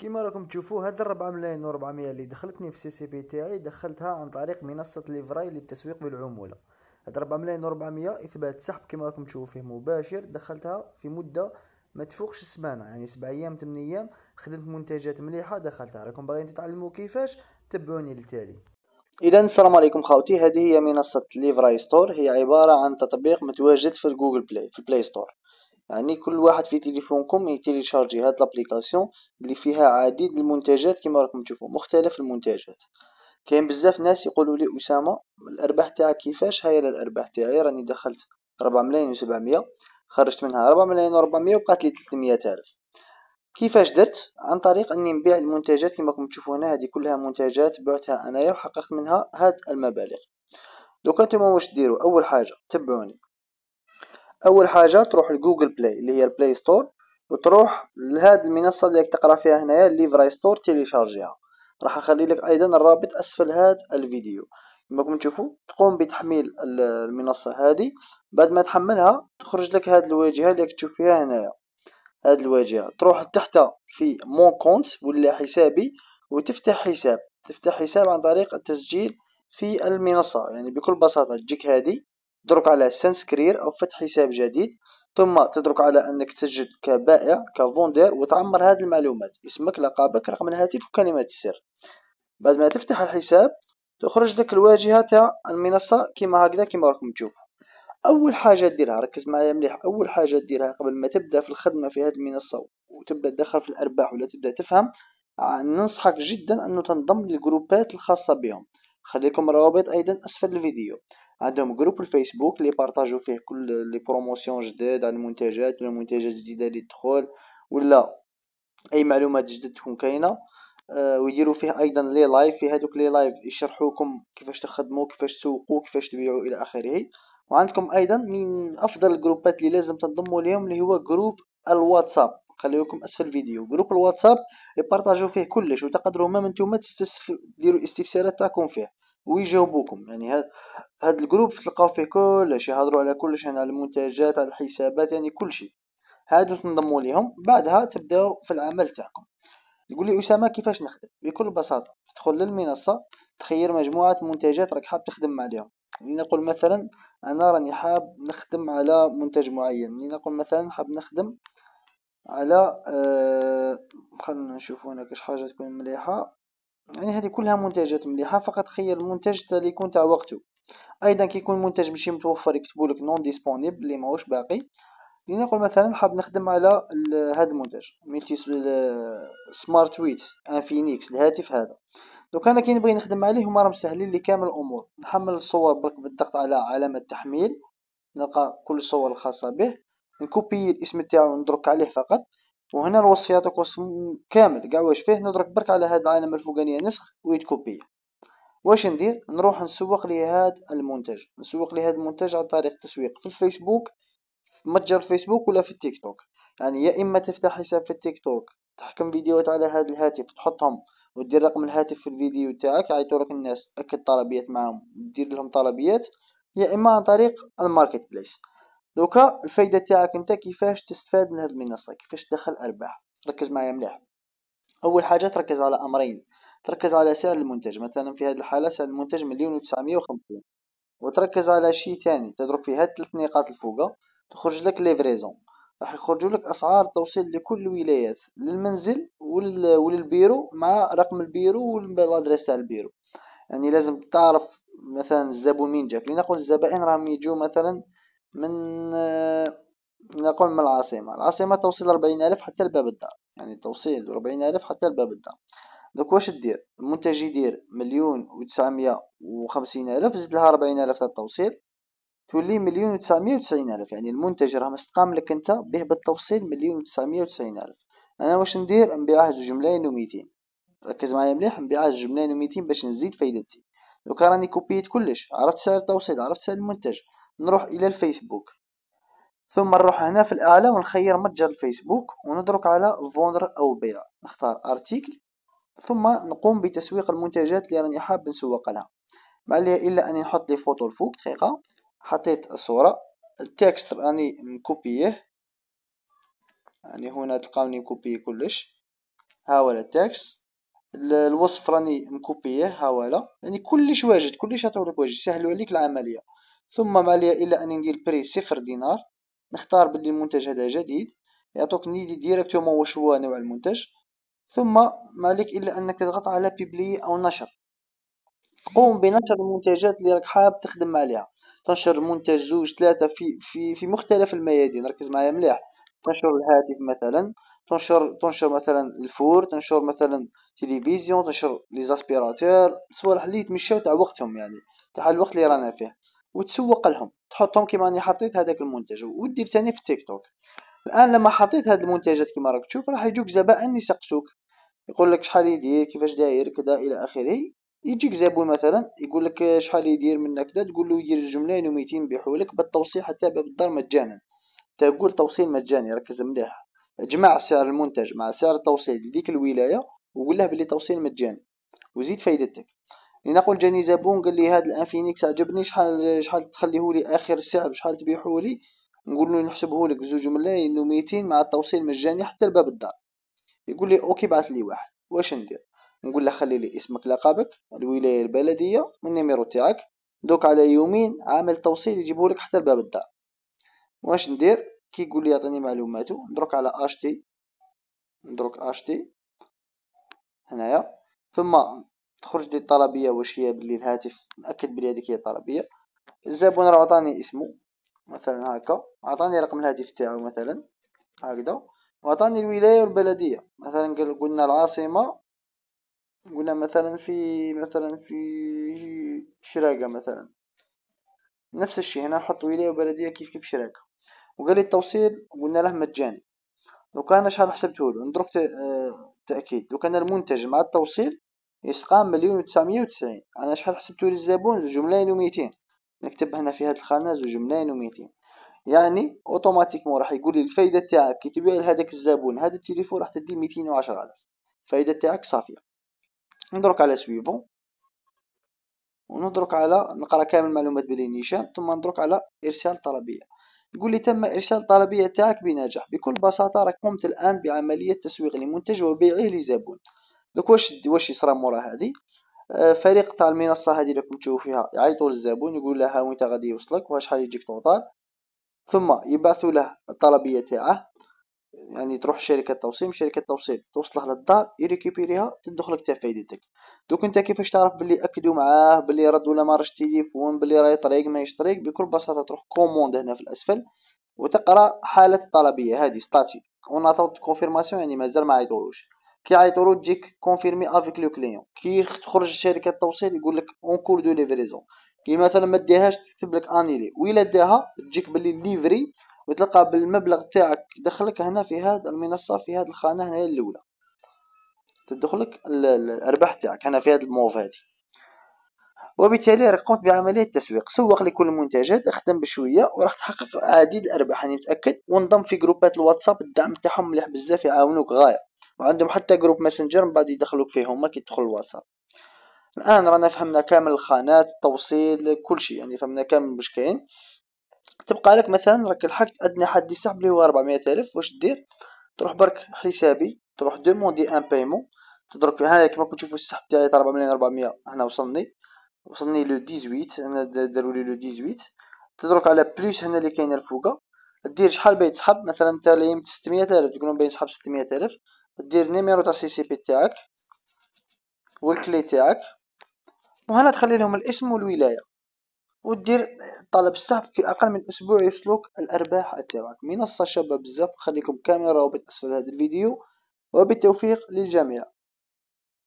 كما راكم تشوفوا هاد الربعة ملايين و400 اللي دخلتني في السي سي بي تاعي دخلتها عن طريق منصة ليفراي للتسويق بالعمولة هاد 4 ملايين و400 اثبات سحب كما راكم تشوفوا فيه مباشر دخلتها في مدة ما تفوقش السمانة يعني سبع ايام ثمان ايام خدمت منتجات مليحة دخلتها راكم باغيين تتعلموا كيفاش تبعوني للتالي اذا السلام عليكم خاوتي هذه هي منصة ليفراي ستور هي عبارة عن تطبيق متواجد في الجوجل بلاي في البلاي ستور يعني كل واحد في تليفونكم يتيليشارجي هاد لابليكاسيون اللي فيها عديد المنتجات كما راكم تشوفوا مختلف المنتجات كاين بزاف ناس يقولوا لي اسامه الارباح تاعك كيفاش هاي الارباح تاعي راني دخلت 4 ملايين و700 خرجت منها 4 ملايين و400 وبقات لي 300 الف كيفاش درت عن طريق اني نبيع المنتجات كما راكم تشوفوا هنا هذه كلها منتجات بعتها انايا وحققت منها هاد المبالغ دوكا نتوما واش ديروا اول حاجه تبعوني اول حاجه تروح لجوجل بلاي اللي هي البلاي ستور وتروح لهاد المنصه اللي تقرا فيها هنايا ليفراي ستور تيليشارجيها راح اخلي لك ايضا الرابط اسفل هاد الفيديو كما تشوفوا تقوم بتحميل المنصه هذه بعد ما تحملها تخرج لك هاد الواجهه اللي تشوف فيها هنايا هاد الواجهه تروح تحت في مون كونت ولا حسابي وتفتح حساب تفتح حساب عن طريق التسجيل في المنصه يعني بكل بساطه تجيك هذه تدرك على سنس كرير أو فتح حساب جديد ثم تدرك على أنك تسجل كبائع كفوندير وتعمر هذه المعلومات اسمك لقبك رقم الهاتف وكلمة السر بعد ما تفتح الحساب تخرج لك الواجهة تاع المنصة كيما هكذا كيما راكم تشوفوا أول حاجة ديرها ركز معايا مليح أول حاجة ديرها قبل ما تبدأ في الخدمة في هذه المنصة وتبدأ تدخل في الأرباح ولا تبدأ تفهم آه، ننصحك جدا أنه تنضم للجروبات الخاصة بهم خليكم روابط أيضا أسفل الفيديو عندهم جروب الفيسبوك اللي بارطاجو فيه كل لي بروموسيون جداد على المنتجات ولا منتجات جديده اللي تدخل ولا اي معلومات جدد تكون كاينه ويديروا فيه ايضا لي لايف في هذوك لي لايف يشرحوكم كيفاش تخدموا كيفاش تسوقوا كيفاش تبيعوا الى اخره وعندكم ايضا من افضل الجروبات اللي لازم تنضموا ليهم اللي هو جروب الواتساب خليكم اسفل الفيديو جروب الواتساب يبارطاجوا فيه كلش وتقدروا ما انتم تستسخ... ديروا الاستفسارات تاعكم فيه ويجاوبوكم يعني هاد هاد الجروب تلقاو فيه كلش يهضروا على كلش على المنتجات على الحسابات يعني كل شيء هادو تنضموا ليهم بعدها تبداو في العمل تاعكم يقول لي اسامه كيفاش نخدم بكل بساطه تدخل للمنصه تخير مجموعه منتجات راك حاب تخدم عليهم لنقول يعني مثلا انا راني حاب نخدم على منتج معين لنقول يعني مثلا حاب نخدم على أه خلينا نشوف هنا كاش حاجه تكون مليحه يعني هذه كلها منتجات مليحه فقط خير المنتج اللي يكون تاع وقته ايضا كي يكون منتج ماشي متوفر يكتبوا لك نون ديسپونيبل اللي ماهوش باقي لنقول مثلا حاب نخدم على هذا المنتج ملتي سمارت ويت انفينيكس الهاتف هذا دوك انا كي نبغي نخدم عليه هما راهم مسهلين لي كامل الامور نحمل الصور برك بالضغط على علامه التحميل نلقى كل الصور الخاصه به نكوبي الاسم تاعو ندرك عليه فقط وهنا الوصفيات وصف كامل قاع واش فيه نضرب برك على هاد العلامة الفوقانية نسخ ويتكوبيه كوبية واش ندير نروح نسوق لهاد المنتج نسوق لهاد المنتج عن طريق تسويق في الفيسبوك في متجر الفيسبوك ولا في التيك توك يعني يا اما تفتح حساب في التيك توك تحكم فيديوهات على هاد الهاتف تحطهم ودير رقم الهاتف في الفيديو تاعك يعيطوا الناس تاكد طلبيات معاهم دير لهم طلبيات يا اما عن طريق الماركت بليس دوكا الفايده تاعك انت كيفاش تستفاد من هذه المنصه كيفاش تدخل ارباح ركز معايا مليح اول حاجه تركز على امرين تركز على سعر المنتج مثلا في هذه الحاله سعر المنتج مليون و950 وتركز على شيء ثاني تضرب في هاد ثلاث نقاط الفوق تخرج لك ليفريزون راح يخرجوا لك اسعار توصيل لكل الولايات للمنزل وللبيرو مع رقم البيرو والادريس تاع البيرو يعني لازم تعرف مثلا الزبون مين جاك لنقول الزبائن راهم يجوا مثلا من آه، نقول من العاصمة العاصمة توصيل ربعين ألف حتى لباب الدار يعني توصيل ربعين ألف حتى لباب الدار دوك واش دير المنتج يدير مليون وتسعمية وخمسين ألف زد لها ربعين ألف تاع التوصيل تولي مليون وتسعمية وتسعين ألف يعني المنتج راه مستقام لك أنت به بالتوصيل مليون وتسعمية وتسعين ألف أنا واش ندير نبيعه جوج ملايين وميتين ركز معايا مليح نبيعه جوج ملايين وميتين باش نزيد فايدتي دوكا راني كوبيت كلش عرفت سعر التوصيل عرفت سعر المنتج نروح الى الفيسبوك ثم نروح هنا في الاعلى ونخير متجر الفيسبوك وندرك على فوندر او بيع نختار ارتيكل ثم نقوم بتسويق المنتجات اللي راني حاب نسوق لها ما عليا الا اني نحط لي فوتو الفوق دقيقه حطيت الصوره التكست راني مكوبيه يعني هنا تلقاوني مكوبيه كلش هو التكست الوصف راني مكوبيه هو يعني كلش واجد كلش هتعطيك واجد سهلوا عليك العمليه ثم ما عليا الا اني ندير بري صفر دينار نختار باللي المنتج هذا جديد يعطوك نيدي ديريكتومون واش هو نوع المنتج ثم ما عليك الا انك تضغط على بيبلي او نشر تقوم بنشر المنتجات اللي راك حاب تخدم عليها تنشر منتج زوج ثلاثة في في في مختلف الميادين ركز معايا مليح تنشر الهاتف مثلا تنشر تنشر مثلا الفور تنشر مثلا تلفزيون تنشر لي زاسبيراتور صوالح اللي يتمشاو تاع وقتهم يعني تاع الوقت اللي رانا فيه وتسوق لهم تحطهم كيما راني حطيت هذاك المنتج ودير ثاني في تيك توك الان لما حطيت هاد المنتجات كيما راك تشوف راح يجوك زبائن يسقسوك يقول لك شحال يدير كيفاش داير كذا الى اخره يجيك زبون مثلا يقول لك شحال يدير منك كذا تقول له يدير جملين و200 بحولك لك بالتوصيل حتى باب الدار مجانا تقول توصيل مجاني ركز مليح جمع سعر المنتج مع سعر التوصيل لديك الولايه وقول له بلي توصيل مجاني وزيد فايدتك نقول جاني زبون قال لي هذا الانفينيكس عجبني شحال شحال تخليه لي اخر سعر شحال تبيعه لي نقول له نحسبه لك بزوج ملايين و200 مع التوصيل مجاني حتى لباب الدار يقول لي اوكي بعث لي واحد واش ندير نقول له خلي لي اسمك لقبك الولايه البلديه والنيميرو تاعك دوك على يومين عامل توصيل يجيبه لك حتى لباب الدار واش ندير كي يقول لي يعطيني معلوماته ندرك على اشتي ندرك اشتي هنايا ثم تخرج دي الطلبية واش هي بلي الهاتف مأكد بلي هاديك هي الطلبية الزبون راه عطاني اسمه مثلا هكا عطاني رقم الهاتف تاعو مثلا هكذا وعطاني الولاية والبلدية مثلا قلنا العاصمة قلنا مثلا في مثلا في شراقة مثلا نفس الشيء هنا نحط ولاية وبلدية كيف كيف شراكة وقال لي التوصيل قلنا له مجاني لو كان شحال حسبته له ندرك التأكيد آه، لو كان المنتج مع التوصيل يسقام مليون وتسعمية وتسعين أنا شحال حسبتو للزبون زوج ملاين وميتين نكتب هنا في هاد الخانة زوج ملاين وميتين يعني اوتوماتيكمون راح يقول لي الفايدة تاعك كي تبيع لهداك الزبون هذا التليفون راح تدي ميتين وعشرة ألف الفايدة تاعك صافية ندرك على سويفون وندرك على نقرا كامل المعلومات بلي نيشان ثم ندرك على ارسال طلبيه يقول لي تم ارسال طلبيه تاعك بنجاح بكل بساطه راك قمت الان بعمليه تسويق لمنتج وبيعه لزبون دوك واش واش يصرى مورا هادي آه، فريق تاع المنصه هادي اللي راكم تشوفو فيها يعيطوا للزبون يقول له ها وين غادي يوصلك حال يجيك طوطال ثم يبعثوا له الطلبيه تاعه يعني تروح شركه توصيل شركه توصيل توصله للدار يريكيبيريها تدخلك تا فايدتك دوك انت كيفاش تعرف بلي اكدوا معاه بلي رد ولا ما تيليفون تليفون بلي راهي طريق ما طريق بكل بساطه تروح كوموند هنا في الاسفل وتقرا حاله الطلبيه هذه ستاتي اون اتاوت كونفيرماسيون يعني مازال ما عيطولوش كي عيطولو تجيك كونفيرمي افيك لو كليون كي تخرج شركه التوصيل يقول لك اون كور دو ليفريزون كي مثلا ما ديهاش تكتب لك انيلي ويلا داها تجيك باللي ليفري وتلقى بالمبلغ تاعك دخلك هنا في هاد المنصه في هذه الخانه هنايا الاولى تدخلك الارباح تاعك هنا في هذا الموف هذه وبالتالي قمت بعملية تسويق سوق لكل المنتجات اخدم بشوية وراح تحقق عديد الأرباح أنا متأكد وانضم في جروبات الواتساب الدعم تاعهم مليح بزاف يعاونوك غاية وعندهم حتى جروب ماسنجر من بعد يدخلوك فيهم ما كي تدخل الواتساب الان رانا فهمنا كامل الخانات التوصيل كل شيء يعني فهمنا كامل واش كاين تبقى لك مثلا راك لحقت ادنى حد يسحب لي هو 400 الف واش دير تروح برك حسابي تروح دوموندي ان بايمون تضرب في هذا كما كنتو تشوفوا السحب تاعي تاع 4 ملايين 400 هنا وصلني وصلني لو 18 انا داروا لي لو 18 تضرب على بليس هنا اللي كاينه الفوقه دير شحال باين تسحب مثلا انت لي 600 الف تقولون باين سحب 600 الف دير نيميرو تاع السي سي بي تاعك والكلي تاعك وهنا تخلي لهم الاسم والولايه ودير طلب السحب في اقل من اسبوع يوصلوك الارباح تاعك منصه شابه بزاف خليكم كاميرا وبالاسفل اسفل هذا الفيديو وبالتوفيق للجميع